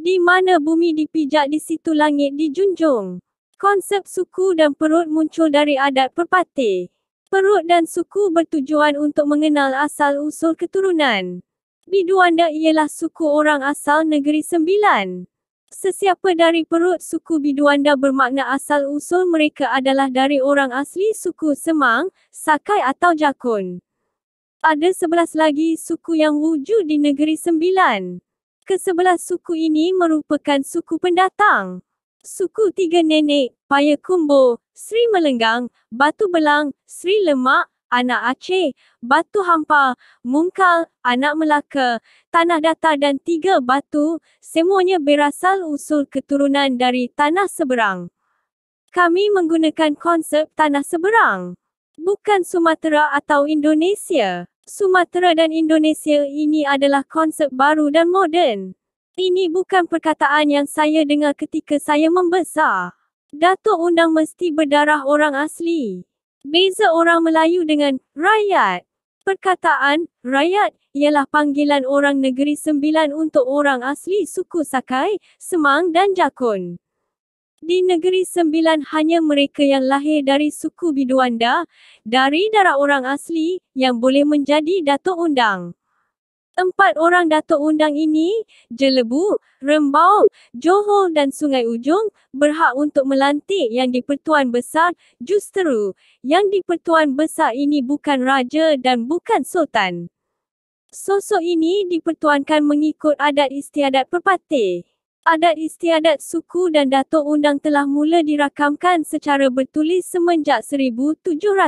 Di mana bumi dipijak di situ langit dijunjung. Konsep suku dan perut muncul dari adat perpati. Perut dan suku bertujuan untuk mengenal asal usul keturunan. Biduanda ialah suku orang asal negeri sembilan. Sesiapa dari perut suku Biduanda bermakna asal usul mereka adalah dari orang asli suku Semang, Sakai atau Jakun. Ada sebelas lagi suku yang wujud di negeri sembilan. Kesebelah suku ini merupakan suku pendatang. Suku Tiga Nenek, Paya Sri Melenggang, Batu Belang, Sri Lemak, Anak Aceh, Batu Hampa, Mungkal, Anak Melaka, Tanah Datar dan Tiga Batu, semuanya berasal usul keturunan dari Tanah Seberang. Kami menggunakan konsep Tanah Seberang. Bukan Sumatera atau Indonesia. Sumatera dan Indonesia ini adalah konsep baru dan moden. Ini bukan perkataan yang saya dengar ketika saya membesar. Datuk undang mesti berdarah orang asli. Beza orang Melayu dengan rakyat. Perkataan rakyat ialah panggilan orang negeri sembilan untuk orang asli suku Sakai, Semang dan Jakun. Di Negeri Sembilan hanya mereka yang lahir dari suku Biduanda, dari darah orang asli, yang boleh menjadi Datuk Undang. Empat orang Datuk Undang ini, Jelebu, Rembau, Johor dan Sungai Ujung, berhak untuk melantik yang di-Pertuan Besar, justeru, yang di-Pertuan Besar ini bukan Raja dan bukan Sultan. Sosok ini dipertuankan mengikut adat istiadat perpatih. Adat istiadat suku dan Datuk Undang telah mula dirakamkan secara bertulis semenjak 1700.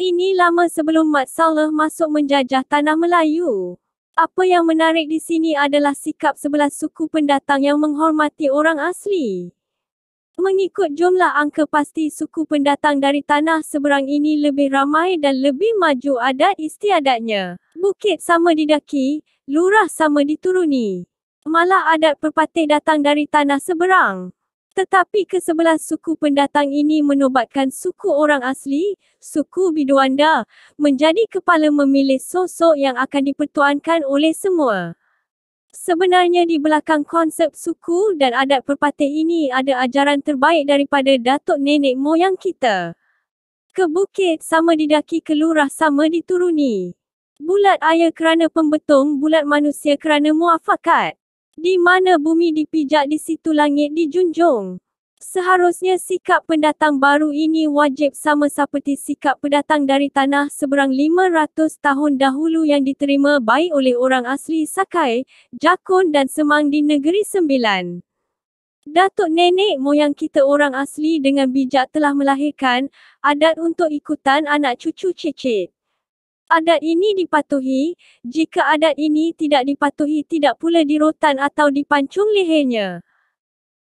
Ini lama sebelum Mat Saleh masuk menjajah tanah Melayu. Apa yang menarik di sini adalah sikap sebelah suku pendatang yang menghormati orang asli. Mengikut jumlah angka pasti suku pendatang dari tanah seberang ini lebih ramai dan lebih maju adat istiadatnya. Bukit sama didaki, lurah sama dituruni malah adat pepatih datang dari tanah seberang. Tetapi kesebelas suku pendatang ini menobatkan suku orang asli, suku Biduanda, menjadi kepala memilih sosok yang akan dipertuankan oleh semua. Sebenarnya di belakang konsep suku dan adat pepatih ini ada ajaran terbaik daripada datuk nenek moyang kita. Ke bukit sama didaki kelurah sama dituruni. Bulat ayah kerana pembetung, bulat manusia kerana muafakat. Di mana bumi dipijak di situ langit dijunjung. Seharusnya sikap pendatang baru ini wajib sama seperti sikap pendatang dari tanah seberang 500 tahun dahulu yang diterima baik oleh orang asli Sakai, Jakun dan Semang di Negeri Sembilan. Datuk nenek moyang kita orang asli dengan bijak telah melahirkan adat untuk ikutan anak cucu cicit. Adat ini dipatuhi, jika adat ini tidak dipatuhi tidak pula dirotan atau dipancung lehernya.